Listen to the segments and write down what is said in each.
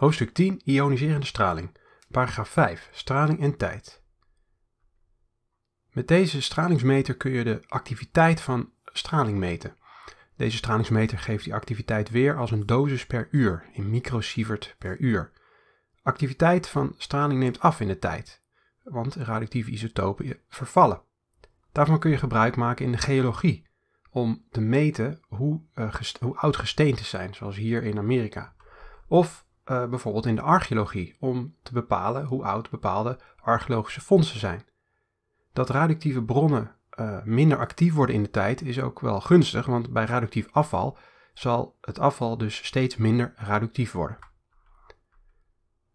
Hoofdstuk 10 Ioniserende straling. Paragraaf 5 Straling en tijd. Met deze stralingsmeter kun je de activiteit van straling meten. Deze stralingsmeter geeft die activiteit weer als een dosis per uur in microsievert per uur. Activiteit van straling neemt af in de tijd, want radioactieve isotopen vervallen. Daarvan kun je gebruik maken in de geologie om te meten hoe, eh, hoe oud gesteente zijn, zoals hier in Amerika. Of eh, bijvoorbeeld in de archeologie om te bepalen hoe oud bepaalde archeologische fondsen zijn. Dat radioactieve bronnen eh, minder actief worden in de tijd is ook wel gunstig, want bij radioactief afval zal het afval dus steeds minder radioactief worden.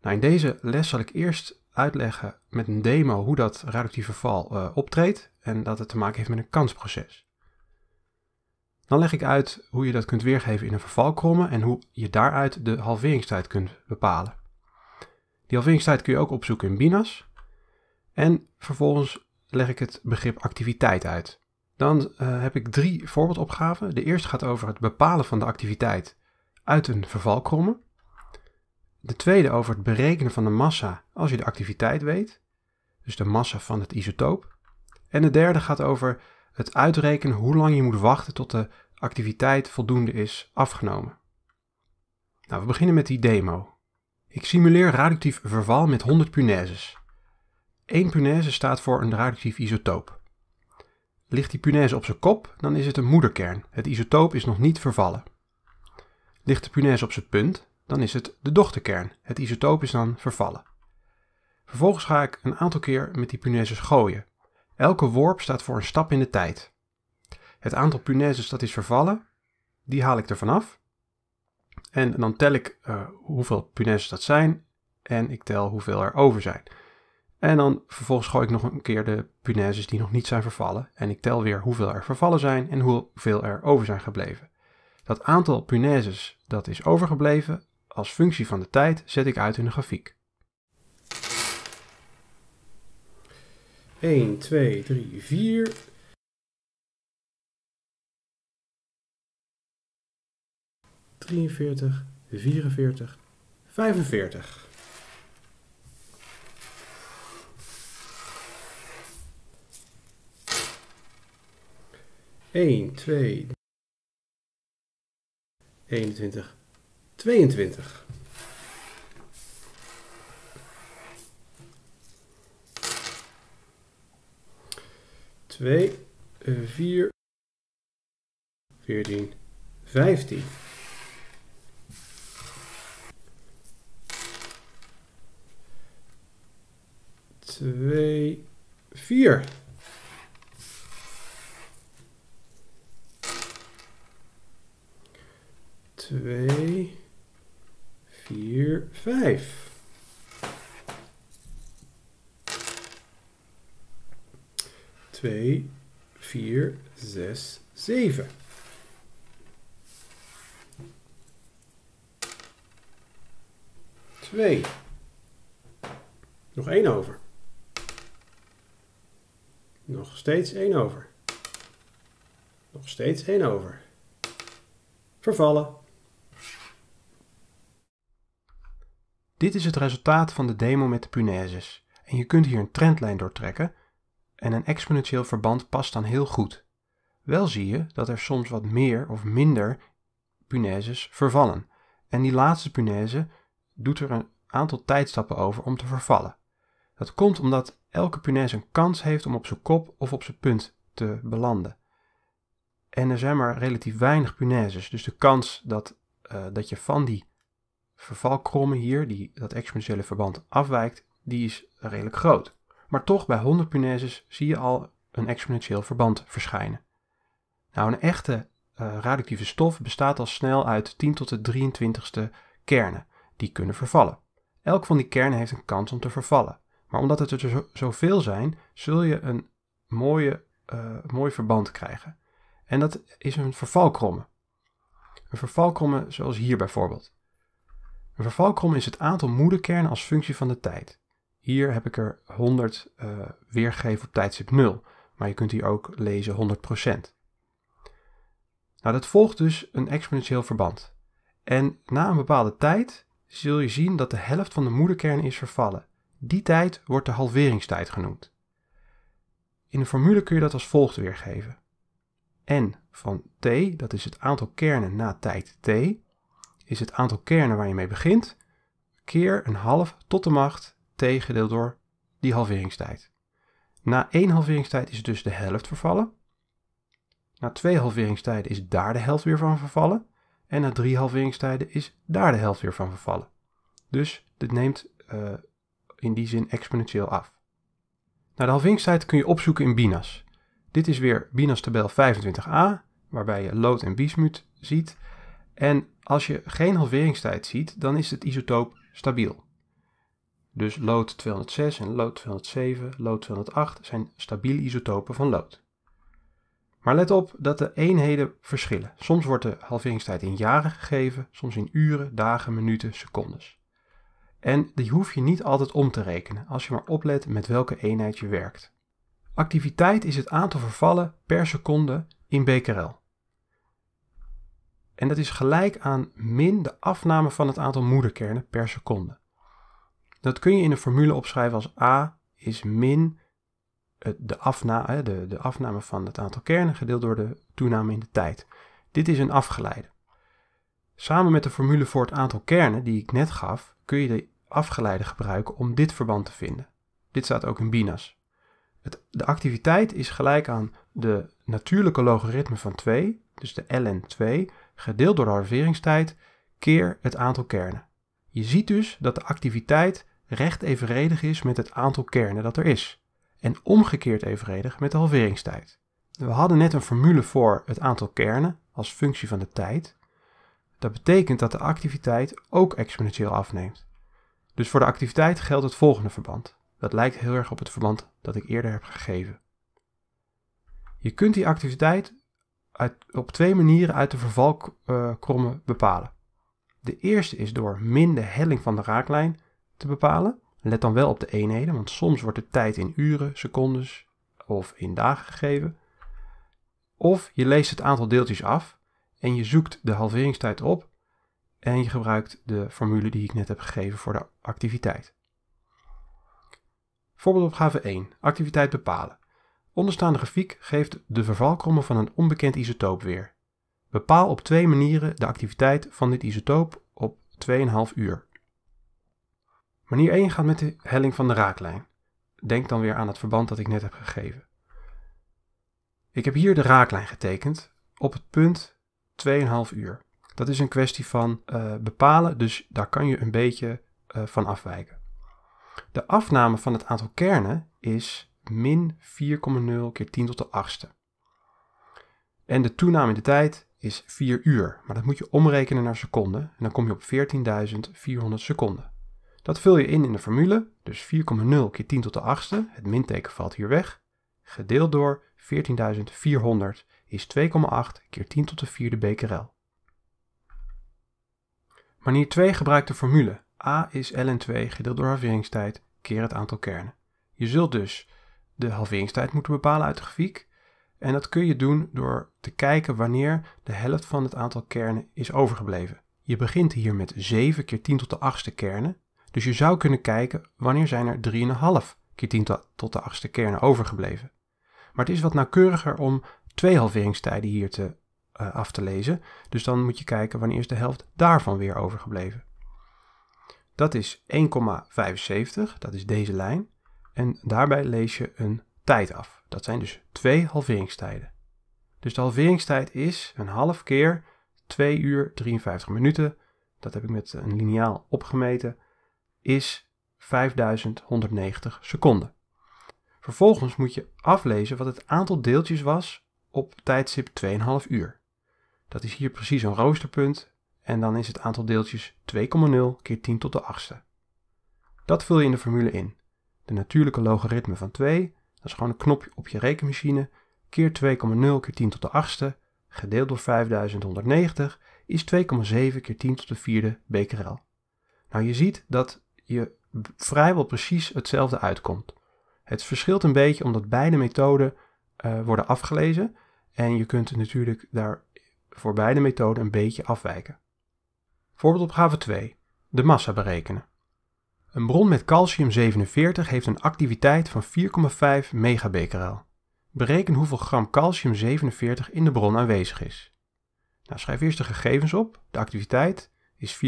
Nou, in deze les zal ik eerst uitleggen met een demo hoe dat radioactieve val eh, optreedt en dat het te maken heeft met een kansproces. Dan leg ik uit hoe je dat kunt weergeven in een vervalkromme en hoe je daaruit de halveringstijd kunt bepalen. Die halveringstijd kun je ook opzoeken in Binas. En vervolgens leg ik het begrip activiteit uit. Dan eh, heb ik drie voorbeeldopgaven. De eerste gaat over het bepalen van de activiteit uit een vervalkromme. De tweede over het berekenen van de massa als je de activiteit weet, dus de massa van het isotoop. En de derde gaat over het uitrekenen hoe lang je moet wachten tot de activiteit voldoende is afgenomen. Nou, we beginnen met die demo. Ik simuleer radioactief verval met 100 punaises. Eén punaise staat voor een radioactief isotoop. Ligt die punaise op zijn kop, dan is het een moederkern. Het isotoop is nog niet vervallen. Ligt de punaise op zijn punt, dan is het de dochterkern. Het isotoop is dan vervallen. Vervolgens ga ik een aantal keer met die punaises gooien. Elke worp staat voor een stap in de tijd. Het aantal punaises dat is vervallen, die haal ik er vanaf. En dan tel ik eh, hoeveel punaises dat zijn en ik tel hoeveel er over zijn. En dan vervolgens gooi ik nog een keer de punaises die nog niet zijn vervallen. En ik tel weer hoeveel er vervallen zijn en hoeveel er over zijn gebleven. Dat aantal punaises dat is overgebleven als functie van de tijd zet ik uit in de grafiek. 1, 2, 3, 4, 43, 44, 45. Eén, twee, 21, 22. Twee, eh, vier, veertien, vijftien. 2, 4. Twee, vier, vijf. Twee, vier, zes, zeven. Twee. Nog één over. Nog steeds één over. Nog steeds één over. Vervallen. Dit is het resultaat van de demo met de punaises. En je kunt hier een trendlijn doortrekken en een exponentieel verband past dan heel goed. Wel zie je dat er soms wat meer of minder punaises vervallen. En die laatste punaise doet er een aantal tijdstappen over om te vervallen. Dat komt omdat elke punaise een kans heeft om op zijn kop of op zijn punt te belanden. En er zijn maar relatief weinig punaises, dus de kans dat, eh, dat je van die vervalkrommen hier, die, dat exponentiële verband afwijkt, die is redelijk groot. Maar toch, bij 100 punaises zie je al een exponentieel verband verschijnen. Nou, een echte eh, radioactieve stof bestaat al snel uit 10 tot de 23ste kernen, die kunnen vervallen. Elk van die kernen heeft een kans om te vervallen. Maar omdat het er zoveel zijn, zul je een mooie, eh, mooi verband krijgen. En dat is een vervalkromme. Een vervalkromme zoals hier bijvoorbeeld. Een vervalkromme is het aantal moederkernen als functie van de tijd. Hier heb ik er 100 uh, eh, weergegeven op tijdstip 0, maar je kunt hier ook lezen 100%. Nou, dat volgt dus een exponentieel verband. En na een bepaalde tijd zul je zien dat de helft van de moederkern is vervallen. Die tijd wordt de halveringstijd genoemd. In de formule kun je dat als volgt weergeven. n van t, dat is het aantal kernen na tijd t, is het aantal kernen waar je mee begint, keer een half tot de macht t gedeeld door die halveringstijd. Na één halveringstijd is dus de helft vervallen. Na twee halveringstijden is daar de helft weer van vervallen. En na drie halveringstijden is daar de helft weer van vervallen. Dus dit neemt eh, in die zin exponentieel af. Nou, de halveringstijd kun je opzoeken in Binas. Dit is weer Binas tabel 25a, waarbij je lood en bismut ziet. En als je geen halveringstijd ziet, dan is het isotoop stabiel. Dus lood 206 en lood 207, lood 208 zijn stabiele isotopen van lood. Maar let op dat de eenheden verschillen. Soms wordt de halveringstijd in jaren gegeven, soms in uren, dagen, minuten, secondes. En die hoef je niet altijd om te rekenen als je maar oplet met welke eenheid je werkt. Activiteit is het aantal vervallen per seconde in becquerel. En dat is gelijk aan min de afname van het aantal moederkernen per seconde. Dat kun je in een formule opschrijven als A is min eh, de, afna de, de afname van het aantal kernen gedeeld door de toename in de tijd. Dit is een afgeleide. Samen met de formule voor het aantal kernen die ik net gaf, kun je de afgeleide gebruiken om dit verband te vinden. Dit staat ook in Binas. Het, de activiteit is gelijk aan de natuurlijke logaritme van 2, dus de ln 2, gedeeld door de halveringstijd, keer het aantal kernen. Je ziet dus dat de activiteit recht evenredig is met het aantal kernen dat er is. En omgekeerd evenredig met de halveringstijd. We hadden net een formule voor het aantal kernen als functie van de tijd. Dat betekent dat de activiteit ook exponentieel afneemt. Dus voor de activiteit geldt het volgende verband. Dat lijkt heel erg op het verband dat ik eerder heb gegeven. Je kunt die activiteit uit, op twee manieren uit de vervalkrommen eh, bepalen. De eerste is door min de helling van de raaklijn te bepalen. Let dan wel op de eenheden, want soms wordt de tijd in uren, secondes of in dagen gegeven. Of je leest het aantal deeltjes af en je zoekt de halveringstijd op en je gebruikt de formule die ik net heb gegeven voor de activiteit. Voorbeeldopgave 1. Activiteit bepalen. Onderstaande grafiek geeft de vervalkromme van een onbekend isotoop weer. Bepaal op twee manieren de activiteit van dit isotoop op 2,5 uur. Manier 1 gaat met de helling van de raaklijn. Denk dan weer aan het verband dat ik net heb gegeven. Ik heb hier de raaklijn getekend op het punt 2,5 uur. Dat is een kwestie van eh, bepalen, dus daar kan je een beetje eh, van afwijken. De afname van het aantal kernen is min 4,0 keer 10 tot de 8 En de toename in de tijd is 4 uur, maar dat moet je omrekenen naar seconden en dan kom je op 14.400 seconden. Dat vul je in in de formule, dus 4,0 keer 10 tot de achtste. het minteken valt hier weg, gedeeld door 14.400 is 2,8 keer 10 tot de vierde becquerel. Manier 2 gebruikt de formule A is ln2 gedeeld door halveringstijd keer het aantal kernen. Je zult dus de halveringstijd moeten bepalen uit de grafiek. En dat kun je doen door te kijken wanneer de helft van het aantal kernen is overgebleven. Je begint hier met 7 keer 10 tot de achtste kernen. Dus je zou kunnen kijken wanneer zijn er 3,5 keer 10 tot de achtste kernen overgebleven. Maar het is wat nauwkeuriger om twee halveringstijden hier te, eh, af te lezen. Dus dan moet je kijken wanneer is de helft daarvan weer overgebleven. Dat is 1,75, dat is deze lijn. En daarbij lees je een tijd af. Dat zijn dus twee halveringstijden. Dus de halveringstijd is een half keer 2 uur 53 minuten. Dat heb ik met een lineaal opgemeten. Is 5190 seconden. Vervolgens moet je aflezen wat het aantal deeltjes was op tijdstip 2,5 uur. Dat is hier precies een roosterpunt en dan is het aantal deeltjes 2,0 keer 10 tot de achtste. Dat vul je in de formule in. De natuurlijke logaritme van 2, dat is gewoon een knopje op je rekenmachine, keer 2,0 keer 10 tot de achtste, gedeeld door 5190, is 2,7 keer 10 tot de vierde becquerel. Nou, je ziet dat je vrijwel precies hetzelfde uitkomt. Het verschilt een beetje omdat beide methoden uh, worden afgelezen. En je kunt natuurlijk daar voor beide methoden een beetje afwijken. Voorbeeldopgave 2. De massa berekenen. Een bron met calcium 47 heeft een activiteit van 4,5 megabecquerel. Bereken hoeveel gram calcium 47 in de bron aanwezig is. Nou, schrijf eerst de gegevens op. De activiteit is 4,5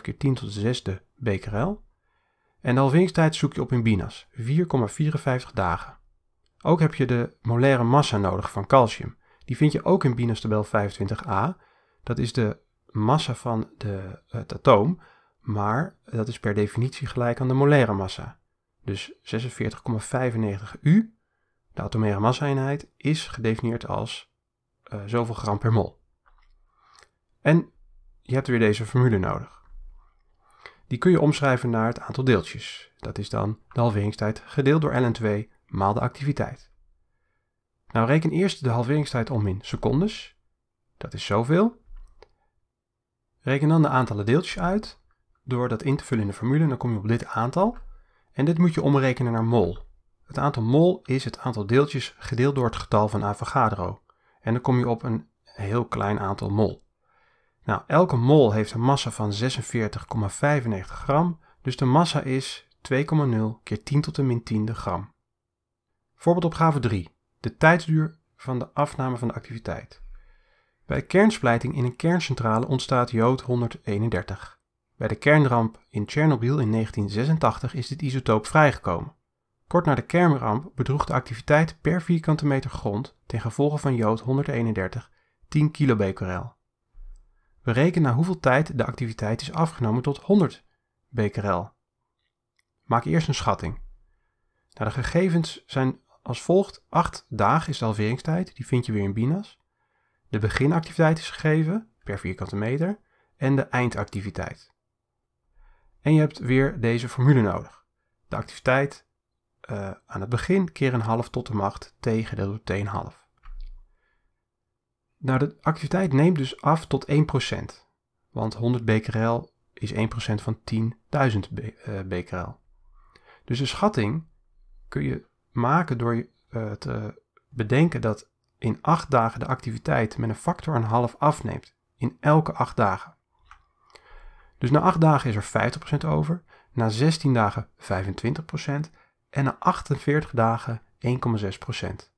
keer 10 tot de 6e becquerel. En de halveringstijd zoek je op in BINAS, 4,54 dagen. Ook heb je de molaire massa nodig van calcium. Die vind je ook in tabel 25a. Dat is de massa van de, het atoom, maar dat is per definitie gelijk aan de molaire massa. Dus 46,95 U, de atomaire massa-eenheid, is gedefinieerd als eh, zoveel gram per mol. En je hebt weer deze formule nodig. Die kun je omschrijven naar het aantal deeltjes. Dat is dan de halveringstijd gedeeld door ln2 maal de activiteit. Nou, reken eerst de halveringstijd om in secondes. Dat is zoveel. Reken dan de aantallen deeltjes uit. Door dat in te vullen in de formule, dan kom je op dit aantal. En dit moet je omrekenen naar mol. Het aantal mol is het aantal deeltjes gedeeld door het getal van Avogadro. En dan kom je op een heel klein aantal mol. Nou, elke mol heeft een massa van 46,95 gram, dus de massa is 2,0 keer 10 tot de min 10 gram. Voorbeeldopgave 3. De tijdsduur van de afname van de activiteit. Bij kernsplijting in een kerncentrale ontstaat jood 131. Bij de kernramp in Tsjernobyl in 1986 is dit isotoop vrijgekomen. Kort na de kernramp bedroeg de activiteit per vierkante meter grond ten gevolge van jood 131 10 kilobecquerel. We rekenen na hoeveel tijd de activiteit is afgenomen tot 100 becquerel. Maak eerst een schatting. de gegevens zijn als volgt. Acht dagen is de halveringstijd, die vind je weer in Binas. De beginactiviteit is gegeven per vierkante meter en de eindactiviteit. En je hebt weer deze formule nodig. De activiteit eh, aan het begin keer een half tot de macht t gedeeld door half. Nou, de activiteit neemt dus af tot 1%. Want 100 becquerel is 1% van 10.000 becquerel. Eh, dus de schatting kun je maken door uh, te bedenken dat in acht dagen de activiteit met een factor een half afneemt. In elke acht dagen. Dus na acht dagen is er 50% over, na 16 dagen 25% en na 48 dagen 1,6%.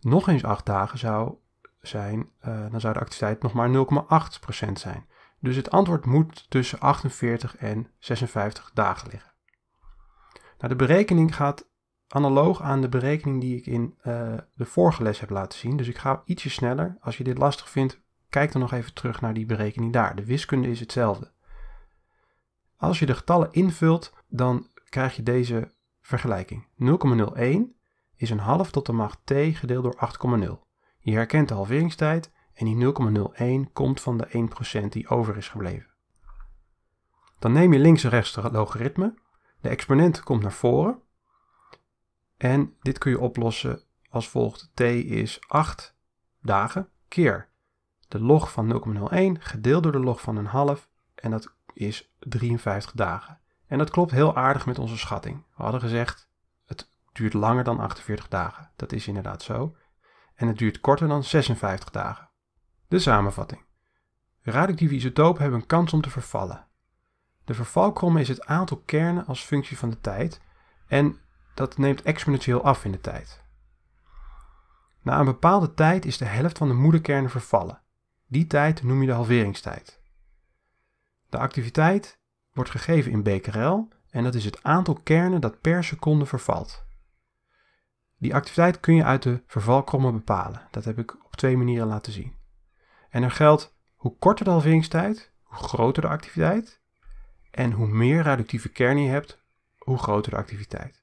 Nog eens acht dagen zou zijn, eh, dan zou de activiteit nog maar 0,8% zijn. Dus het antwoord moet tussen 48 en 56 dagen liggen. Nou, de berekening gaat analoog aan de berekening die ik in eh, de vorige les heb laten zien. Dus ik ga ietsje sneller. Als je dit lastig vindt, kijk dan nog even terug naar die berekening daar. De wiskunde is hetzelfde. Als je de getallen invult, dan krijg je deze vergelijking. 0,01 is een half tot de macht t gedeeld door 8,0. Je herkent de halveringstijd en die 0,01 komt van de 1% die over is gebleven. Dan neem je links en rechts de logaritme. De exponent komt naar voren en dit kun je oplossen als volgt. t is 8 dagen keer de log van 0,01 gedeeld door de log van een half. En dat is 53 dagen. En dat klopt heel aardig met onze schatting. We hadden gezegd, het duurt langer dan 48 dagen. Dat is inderdaad zo. En het duurt korter dan 56 dagen. De samenvatting. Radioactieve isotopen hebben een kans om te vervallen. De vervalkrom is het aantal kernen als functie van de tijd. En dat neemt exponentieel af in de tijd. Na een bepaalde tijd is de helft van de moederkernen vervallen. Die tijd noem je de halveringstijd. De activiteit wordt gegeven in becquerel en dat is het aantal kernen dat per seconde vervalt. Die activiteit kun je uit de vervalkrommen bepalen. Dat heb ik op twee manieren laten zien. En er geldt hoe korter de halveringstijd, hoe groter de activiteit. En hoe meer radioactieve kernen je hebt, hoe groter de activiteit.